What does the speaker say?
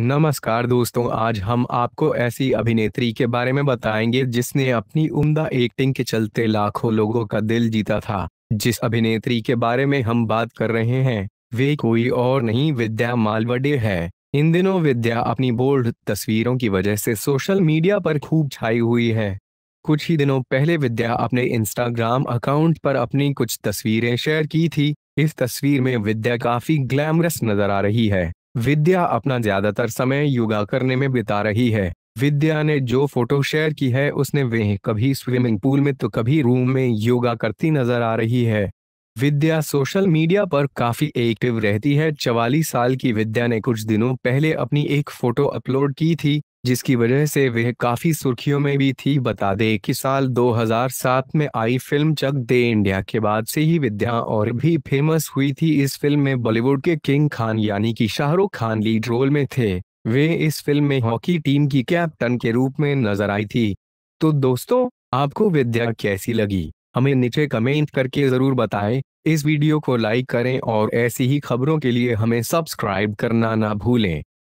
नमस्कार दोस्तों आज हम आपको ऐसी अभिनेत्री के बारे में बताएंगे जिसने अपनी उम्दा एक्टिंग के चलते लाखों लोगों का दिल जीता था जिस अभिनेत्री के बारे में हम बात कर रहे हैं वे कोई और नहीं विद्या मालवडे है इन दिनों विद्या अपनी बोल्ड तस्वीरों की वजह से सोशल मीडिया पर खूब छाई हुई है कुछ ही दिनों पहले विद्या अपने इंस्टाग्राम अकाउंट पर अपनी कुछ तस्वीरें शेयर की थी इस तस्वीर में विद्या काफी ग्लैमरस नजर आ रही है विद्या अपना ज्यादातर समय योगा करने में बिता रही है विद्या ने जो फोटो शेयर की है उसने वह कभी स्विमिंग पूल में तो कभी रूम में योगा करती नजर आ रही है विद्या सोशल मीडिया पर काफी एक्टिव रहती है चवालीस साल की विद्या ने कुछ दिनों पहले अपनी एक फोटो अपलोड की थी जिसकी वजह से वह काफी सुर्खियों में भी थी बता दें कि साल 2007 में आई फिल्म चक दे इंडिया के बाद से ही विद्या और भी फेमस हुई थी इस फिल्म में बॉलीवुड के किंग खान यानी कि शाहरुख खान लीड रोल में थे वे इस फिल्म में हॉकी टीम की कैप्टन के रूप में नजर आई थी तो दोस्तों आपको विद्या कैसी लगी हमें नीचे कमेंट करके जरूर बताएं इस वीडियो को लाइक करें और ऐसी ही खबरों के लिए हमें सब्सक्राइब करना ना भूलें